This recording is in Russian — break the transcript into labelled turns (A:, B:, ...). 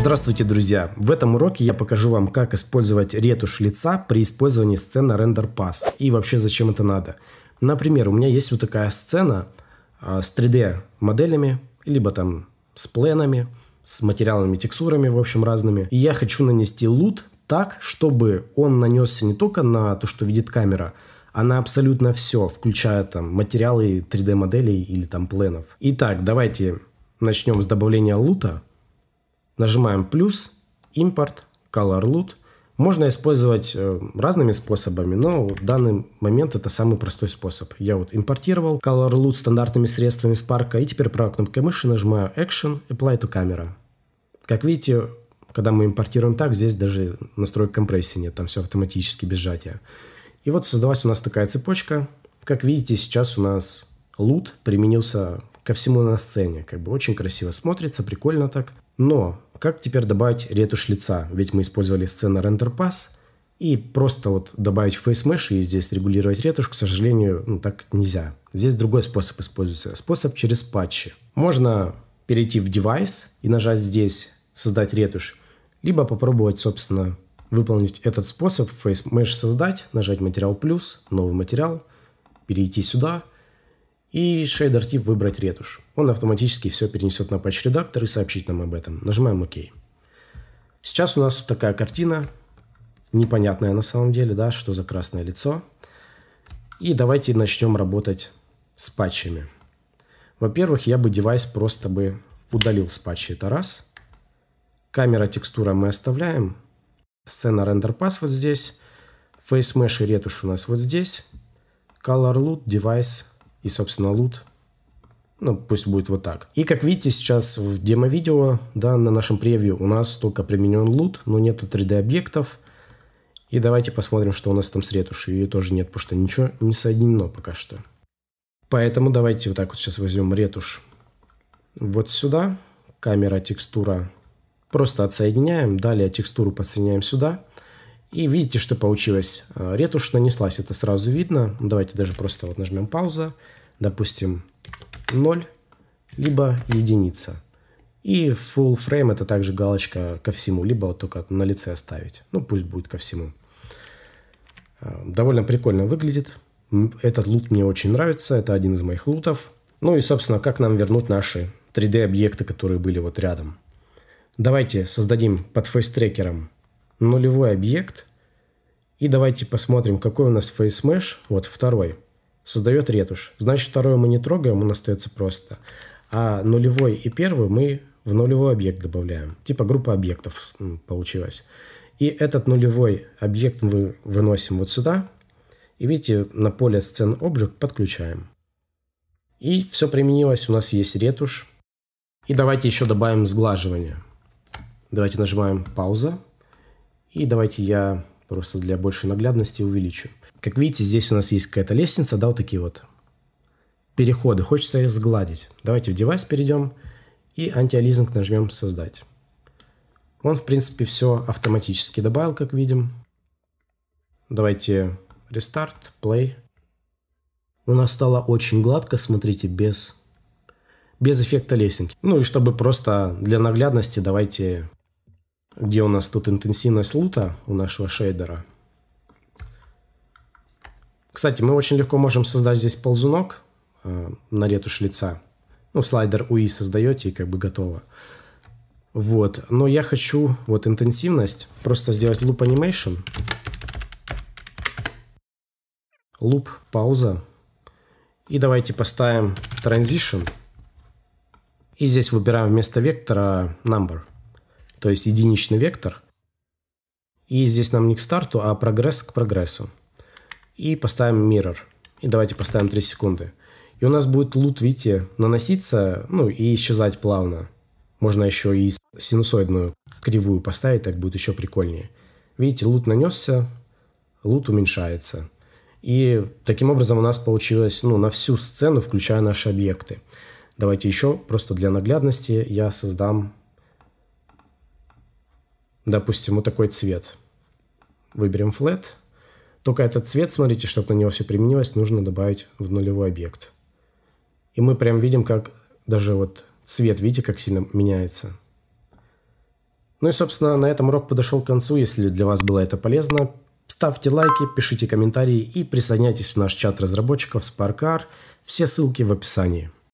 A: Здравствуйте, друзья! В этом уроке я покажу вам, как использовать ретушь лица при использовании сцена Render Pass и вообще зачем это надо. Например, у меня есть вот такая сцена а, с 3D моделями, либо там с пленами, с материалами, текстурами, в общем, разными. И я хочу нанести лут так, чтобы он нанесся не только на то, что видит камера, а на абсолютно все, включая там материалы 3D моделей или там пленов. Итак, давайте начнем с добавления лута. Нажимаем плюс, импорт, color loot. Можно использовать э, разными способами, но в данный момент это самый простой способ. Я вот импортировал color loot стандартными средствами Spark, и теперь правой кнопкой мыши нажимаю Action, Apply to Camera. Как видите, когда мы импортируем так, здесь даже настроек компрессии нет, там все автоматически без сжатия. И вот создалась у нас такая цепочка. Как видите, сейчас у нас лут применился ко всему на сцене. Как бы очень красиво смотрится, прикольно так. Но как теперь добавить ретушь лица? Ведь мы использовали сценар Enterpass, и просто вот добавить фейсмеш и здесь регулировать ретушь, к сожалению, ну, так нельзя. Здесь другой способ используется. Способ через патчи. Можно перейти в девайс и нажать здесь «Создать ретушь», либо попробовать, собственно, выполнить этот способ, FaceMesh создать, нажать материал плюс, новый материал, перейти сюда – и шейдер тип выбрать ретушь. Он автоматически все перенесет на патч-редактор и сообщит нам об этом. Нажимаем ОК. Сейчас у нас такая картина, непонятная на самом деле, да, что за красное лицо. И давайте начнем работать с патчами. Во-первых, я бы девайс просто бы удалил с патча, это раз. Камера, текстура мы оставляем. Сцена рендер пас вот здесь. Face mesh и ретушь у нас вот здесь. Color loot, девайс и, собственно, лут. Ну, пусть будет вот так. И, как видите, сейчас в демо-видео, да, на нашем превью у нас только применен лут, но нету 3D-объектов. И давайте посмотрим, что у нас там с ретушью. Ее тоже нет, потому что ничего не соединено пока что. Поэтому давайте вот так вот сейчас возьмем ретушь вот сюда. Камера, текстура. Просто отсоединяем. Далее текстуру подсоединяем сюда. И видите, что получилось. Э, ретушь нанеслась, это сразу видно. Давайте даже просто вот нажмем пауза. Допустим, 0, либо единица. И full frame это также галочка ко всему, либо вот только на лице оставить. Ну, пусть будет ко всему. Э, довольно прикольно выглядит. Этот лут мне очень нравится, это один из моих лутов. Ну и, собственно, как нам вернуть наши 3D-объекты, которые были вот рядом. Давайте создадим под фейстрекером трекером нулевой объект. И давайте посмотрим, какой у нас face mesh, вот второй, создает ретушь. Значит, второй мы не трогаем, он остается просто. А нулевой и первый мы в нулевой объект добавляем. Типа группа объектов получилась. И этот нулевой объект мы выносим вот сюда. И видите, на поле сцен Object подключаем. И все применилось. У нас есть ретушь. И давайте еще добавим сглаживание. Давайте нажимаем пауза. И давайте я просто для большей наглядности увеличу. Как видите, здесь у нас есть какая-то лестница, да, вот такие вот переходы. Хочется их сгладить. Давайте в девайс перейдем и антиализинг нажмем «Создать». Он, в принципе, все автоматически добавил, как видим. Давайте рестарт, play. У нас стало очень гладко, смотрите, без, без эффекта лесенки. Ну и чтобы просто для наглядности, давайте где у нас тут интенсивность лута у нашего шейдера? Кстати, мы очень легко можем создать здесь ползунок э, на ретушь лица. Ну, слайдер UI создаете и как бы готово. Вот, но я хочу вот интенсивность просто сделать loop animation. Loop, пауза. И давайте поставим transition. И здесь выбираем вместо вектора number то есть единичный вектор. И здесь нам не к старту, а прогресс к прогрессу. И поставим mirror. И давайте поставим 3 секунды. И у нас будет лут, видите, наноситься, ну и исчезать плавно. Можно еще и синусоидную кривую поставить, так будет еще прикольнее. Видите, лут нанесся, лут уменьшается. И таким образом у нас получилось ну, на всю сцену, включая наши объекты. Давайте еще просто для наглядности я создам допустим, вот такой цвет. Выберем flat. Только этот цвет, смотрите, чтобы на него все применилось, нужно добавить в нулевой объект. И мы прям видим, как даже вот цвет, видите, как сильно меняется. Ну и, собственно, на этом урок подошел к концу. Если для вас было это полезно, ставьте лайки, пишите комментарии и присоединяйтесь в наш чат разработчиков Sparkar. Все ссылки в описании.